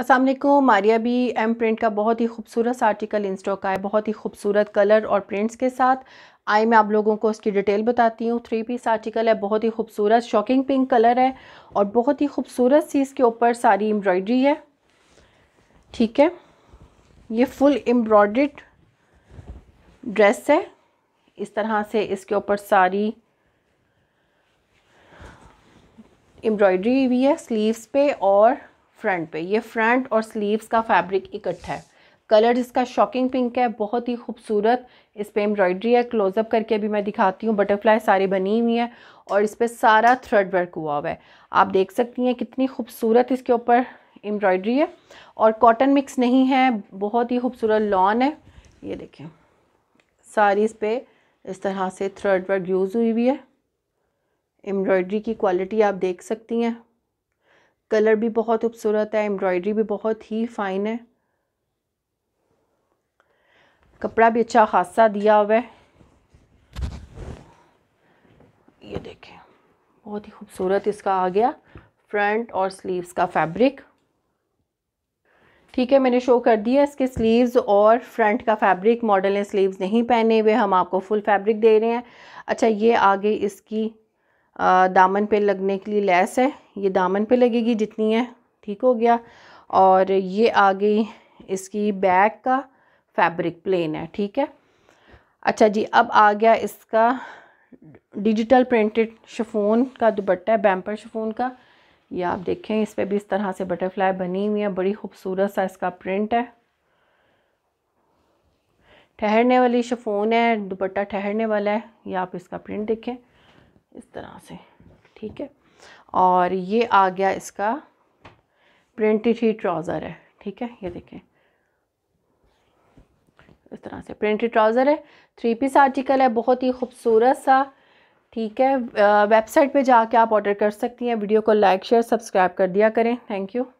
Aslam Maria B M print का बहुत ही खूबसूरत सा आर्टिकल इन स्टॉक आया बहुत ही खूबसूरत कलर और प्रिंट्स के साथ आई मैं आप लोगों को उसकी डिटेल बताती हूँ थ्री पीस आर्टिकल है बहुत ही खूबसूरत शॉकिंग पिंक कलर है और बहुत ही खूबसूरत सी इसके ऊपर सारी एम्ब्रॉयडरी है ठीक है ये फुल एम्ब्रॉयड ड्रेस है इस तरह से इसके ऊपर सारी एम्ब्रॉयडरी हुई है स्लीवस पे और फ्रंट पे ये फ्रंट और स्लीव्स का फैब्रिक इकट्ठा है कलर इसका शॉकिंग पिंक है बहुत ही खूबसूरत इस पर एम्ब्रॉयडरी है क्लोजअप करके अभी मैं दिखाती हूँ बटरफ्लाई सारी बनी हुई है और इस पर सारा थ्रेड वर्क हुआ हुआ है आप देख सकती हैं कितनी खूबसूरत इसके ऊपर एम्ब्रॉयडरी है और कॉटन मिक्स नहीं है बहुत ही खूबसूरत लॉन है ये देखें सारी इस पर इस तरह से थ्रेड वर्क यूज़ हुई हुई है एम्ब्रॉयडरी की क्वालिटी आप देख सकती हैं कलर भी बहुत खूबसूरत है एम्ब्रॉयडरी भी बहुत ही फाइन है कपड़ा भी अच्छा खासा दिया हुआ है ये देखें बहुत ही खूबसूरत इसका आ गया फ्रंट और स्लीव्स का फैब्रिक ठीक है मैंने शो कर दिया इसके स्लीव्स और फ्रंट का फैब्रिक मॉडल ने स्लीव्स नहीं पहने हुए हम आपको फुल फैब्रिक दे रहे हैं अच्छा ये आगे इसकी दामन पे लगने के लिए लैस है ये दामन पे लगेगी जितनी है ठीक हो गया और ये आ गई इसकी बैक का फैब्रिक प्लेन है ठीक है अच्छा जी अब आ गया इसका डिजिटल प्रिंटेड शफोन का दुपट्टा है बैम्पर शफोन का ये आप देखें इस पर भी इस तरह से बटरफ्लाई बनी हुई है बड़ी खूबसूरत सा इसका प्रिंट है ठहरने वाली शफोन है दुपट्टा ठहरने वाला है ये आप इसका प्रिंट देखें इस तरह से ठीक है और ये आ गया इसका प्रिंटेड ही ट्राउज़र है ठीक है ये देखें इस तरह से प्रिंटेड ट्राउज़र है थ्री पीस आर्टिकल है बहुत ही खूबसूरत सा ठीक है वेबसाइट पे जाके आप ऑर्डर कर सकती हैं वीडियो को लाइक शेयर सब्सक्राइब कर दिया करें थैंक यू